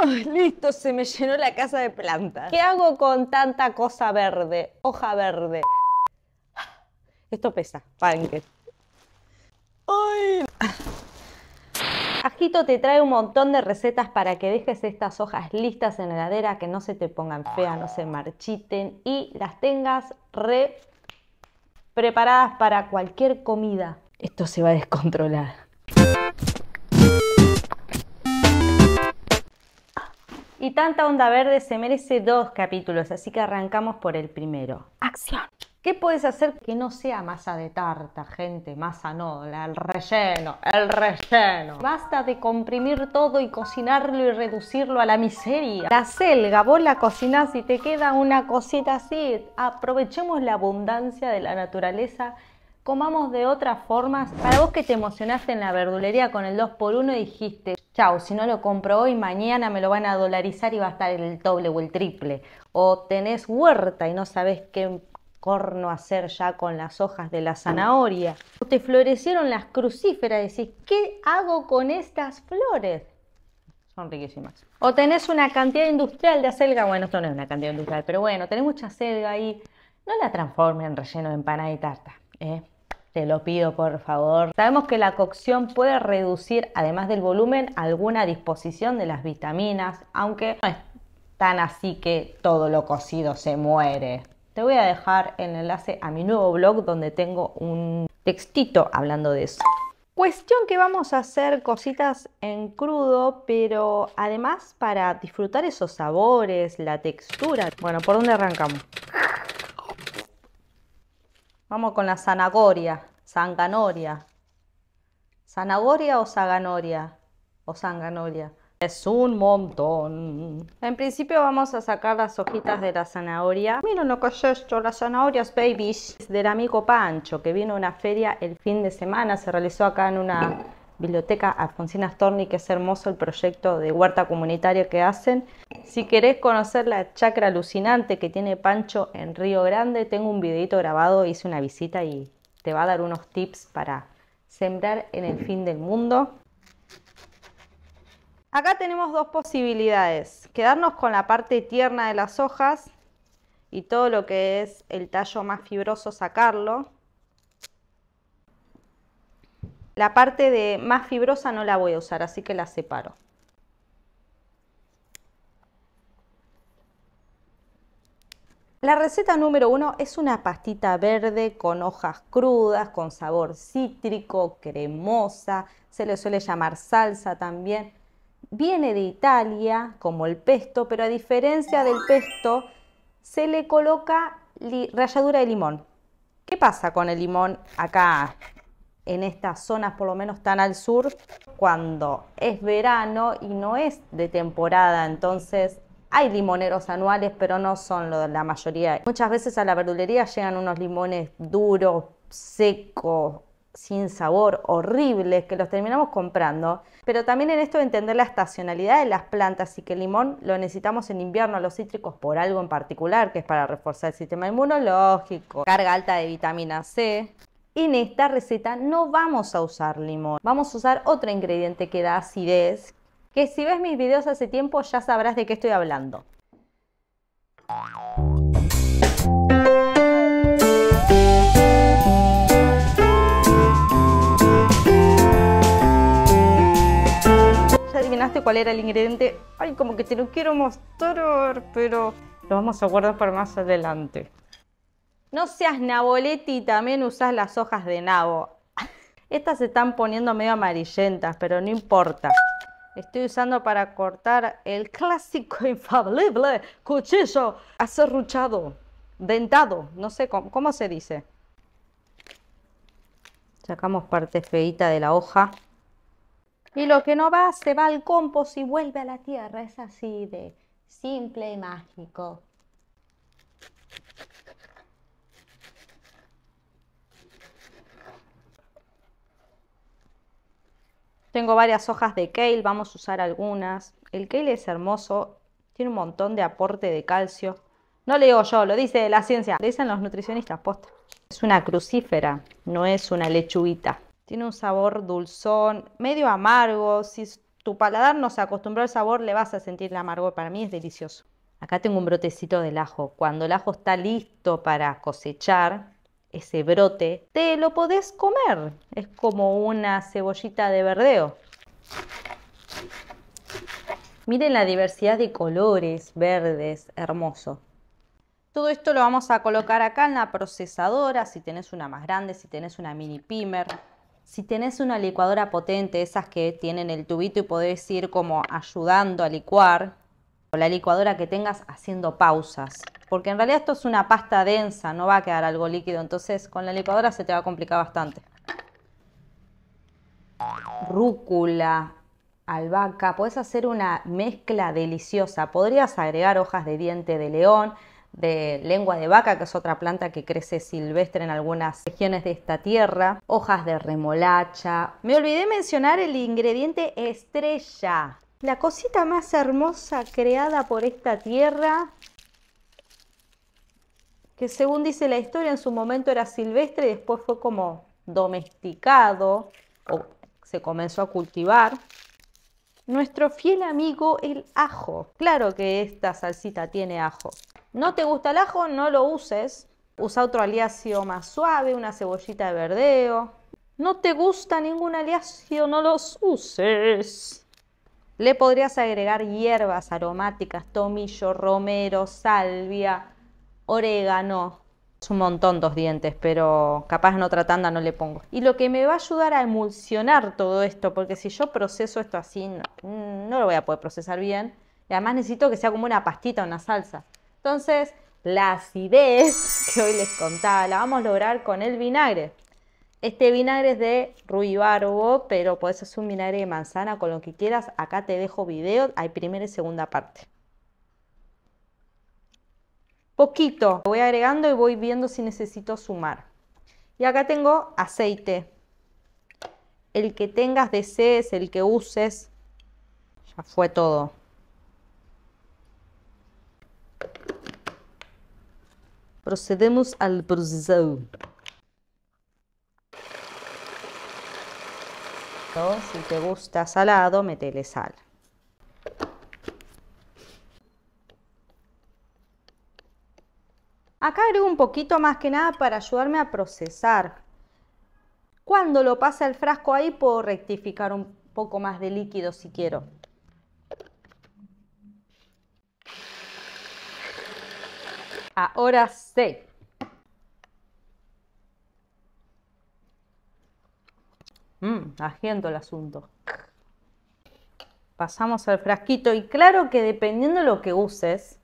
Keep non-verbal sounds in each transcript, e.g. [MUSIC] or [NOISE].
[LAUGHS] listo, se me llenó la casa de plantas. ¿Qué hago con tanta cosa verde? Hoja verde. Esto pesa, panque. ¡Ay! Ajito te trae un montón de recetas para que dejes estas hojas listas en la heladera, que no se te pongan feas, no se marchiten y las tengas re preparadas para cualquier comida. Esto se va a descontrolar. Y tanta onda verde se merece dos capítulos, así que arrancamos por el primero. ¡Acción! ¿Qué puedes hacer que no sea masa de tarta, gente? Masa no, el relleno, el relleno. Basta de comprimir todo y cocinarlo y reducirlo a la miseria. La selga, vos la cocinás y te queda una cosita así. Aprovechemos la abundancia de la naturaleza comamos de otras formas. Para vos que te emocionaste en la verdulería con el 2x1 y dijiste, chau, si no lo compro hoy, mañana me lo van a dolarizar y va a estar el doble o el triple. O tenés huerta y no sabés qué corno hacer ya con las hojas de la zanahoria. O te florecieron las crucíferas, y decís, ¿qué hago con estas flores? Son riquísimas. O tenés una cantidad industrial de acelga, bueno, esto no es una cantidad industrial, pero bueno, tenés mucha acelga ahí. No la transforme en relleno de empanada y tarta. ¿eh? Te lo pido por favor. Sabemos que la cocción puede reducir, además del volumen, alguna disposición de las vitaminas, aunque no es tan así que todo lo cocido se muere. Te voy a dejar el enlace a mi nuevo blog donde tengo un textito hablando de eso. Cuestión que vamos a hacer cositas en crudo, pero además para disfrutar esos sabores, la textura. Bueno, ¿por dónde arrancamos? Vamos con la zanahoria, zanganoria. zanagoria o zaganoria? O zanganoria. Es un montón. En principio vamos a sacar las hojitas de la zanahoria. Miren lo que es esto, las zanahorias babies. Del amigo Pancho, que vino a una feria el fin de semana. Se realizó acá en una Biblioteca Alfonsina Storni, que es hermoso el proyecto de huerta comunitaria que hacen. Si querés conocer la chacra alucinante que tiene Pancho en Río Grande, tengo un videito grabado, hice una visita y te va a dar unos tips para sembrar en el fin del mundo. Acá tenemos dos posibilidades, quedarnos con la parte tierna de las hojas y todo lo que es el tallo más fibroso sacarlo, la parte de más fibrosa no la voy a usar, así que la separo. La receta número uno es una pastita verde con hojas crudas, con sabor cítrico, cremosa, se le suele llamar salsa también. Viene de Italia, como el pesto, pero a diferencia del pesto, se le coloca ralladura de limón. ¿Qué pasa con el limón acá en estas zonas por lo menos tan al sur cuando es verano y no es de temporada, entonces hay limoneros anuales, pero no son de la mayoría. Muchas veces a la verdulería llegan unos limones duros, secos, sin sabor, horribles, que los terminamos comprando. Pero también en esto entender la estacionalidad de las plantas y que el limón lo necesitamos en invierno, a los cítricos por algo en particular, que es para reforzar el sistema inmunológico, carga alta de vitamina C, en esta receta no vamos a usar limón, vamos a usar otro ingrediente que da acidez, que si ves mis videos hace tiempo ya sabrás de qué estoy hablando. Ya adivinaste cuál era el ingrediente. Ay, como que te lo quiero mostrar, pero lo vamos a guardar para más adelante. No seas naboleti y también usas las hojas de nabo. [LAUGHS] Estas se están poniendo medio amarillentas, pero no importa. Estoy usando para cortar el clásico [LAUGHS] infalible cuchillo aserruchado dentado, no sé cómo, cómo se dice. Sacamos parte feita de la hoja. Y lo que no va se va al compost y vuelve a la tierra. Es así de simple y mágico. Tengo varias hojas de kale, vamos a usar algunas. El kale es hermoso, tiene un montón de aporte de calcio. No le digo yo, lo dice la ciencia, lo dicen los nutricionistas posta. Es una crucífera, no es una lechuguita. Tiene un sabor dulzón, medio amargo. Si tu paladar no se acostumbró al sabor, le vas a sentir el amargo. Para mí es delicioso. Acá tengo un brotecito del ajo. Cuando el ajo está listo para cosechar, ese brote, te lo podés comer. Es como una cebollita de verdeo. Miren la diversidad de colores verdes, hermoso. Todo esto lo vamos a colocar acá en la procesadora, si tenés una más grande, si tenés una mini pimer, si tenés una licuadora potente, esas que tienen el tubito y podés ir como ayudando a licuar, la licuadora que tengas haciendo pausas, porque en realidad esto es una pasta densa, no va a quedar algo líquido, entonces con la licuadora se te va a complicar bastante. Rúcula, albahaca, puedes hacer una mezcla deliciosa, podrías agregar hojas de diente de león, de lengua de vaca, que es otra planta que crece silvestre en algunas regiones de esta tierra, hojas de remolacha. Me olvidé mencionar el ingrediente estrella, la cosita más hermosa creada por esta tierra, que según dice la historia en su momento era silvestre y después fue como domesticado o se comenzó a cultivar. Nuestro fiel amigo el ajo. Claro que esta salsita tiene ajo. No te gusta el ajo, no lo uses. Usa otro aliacio más suave, una cebollita de verdeo. No te gusta ningún aliacio, no los uses. Le podrías agregar hierbas aromáticas, tomillo, romero, salvia, orégano. Es un montón dos dientes, pero capaz en otra tanda no le pongo. Y lo que me va a ayudar a emulsionar todo esto, porque si yo proceso esto así, no, lo voy a poder procesar bien. Y además necesito que sea como una pastita, una salsa. Entonces, la acidez [LAUGHS] que hoy les contaba, la vamos a lograr con el vinagre. Este vinagre es de ruibarbo, pero puedes hacer un vinagre de manzana con lo que quieras. Acá te dejo video, hay primera y segunda parte. Poquito, voy agregando y voy viendo si necesito sumar. Y acá tengo aceite. El que tengas desees, el que uses. Ya fue todo. Procedemos al procesado. Si te gusta salado, metele sal. Acá agrego un poquito más que nada para ayudarme a procesar. Cuando lo pase al frasco ahí puedo rectificar un poco más de líquido si quiero. Ahora sí. Mm, agiendo el asunto. Pasamos al frasquito y claro que dependiendo lo que uses...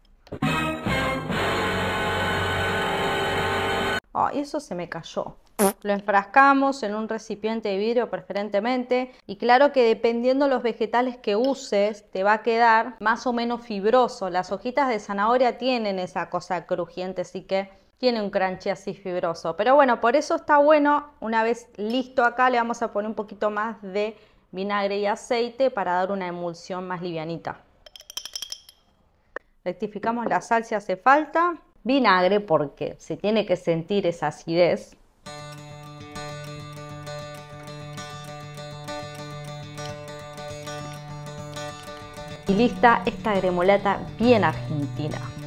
Oh, eso se me cayó. Lo enfrascamos en un recipiente de vidrio preferentemente y claro que dependiendo los vegetales que uses te va a quedar más o menos fibroso. Las hojitas de zanahoria tienen esa cosa crujiente, así que tiene un crunchy así fibroso. Pero bueno, por eso está bueno, una vez listo acá le vamos a poner un poquito más de vinagre y aceite para dar una emulsión más livianita. Rectificamos la sal si hace falta. Vinagre porque se tiene que sentir esa acidez. Y lista esta gremolata bien argentina.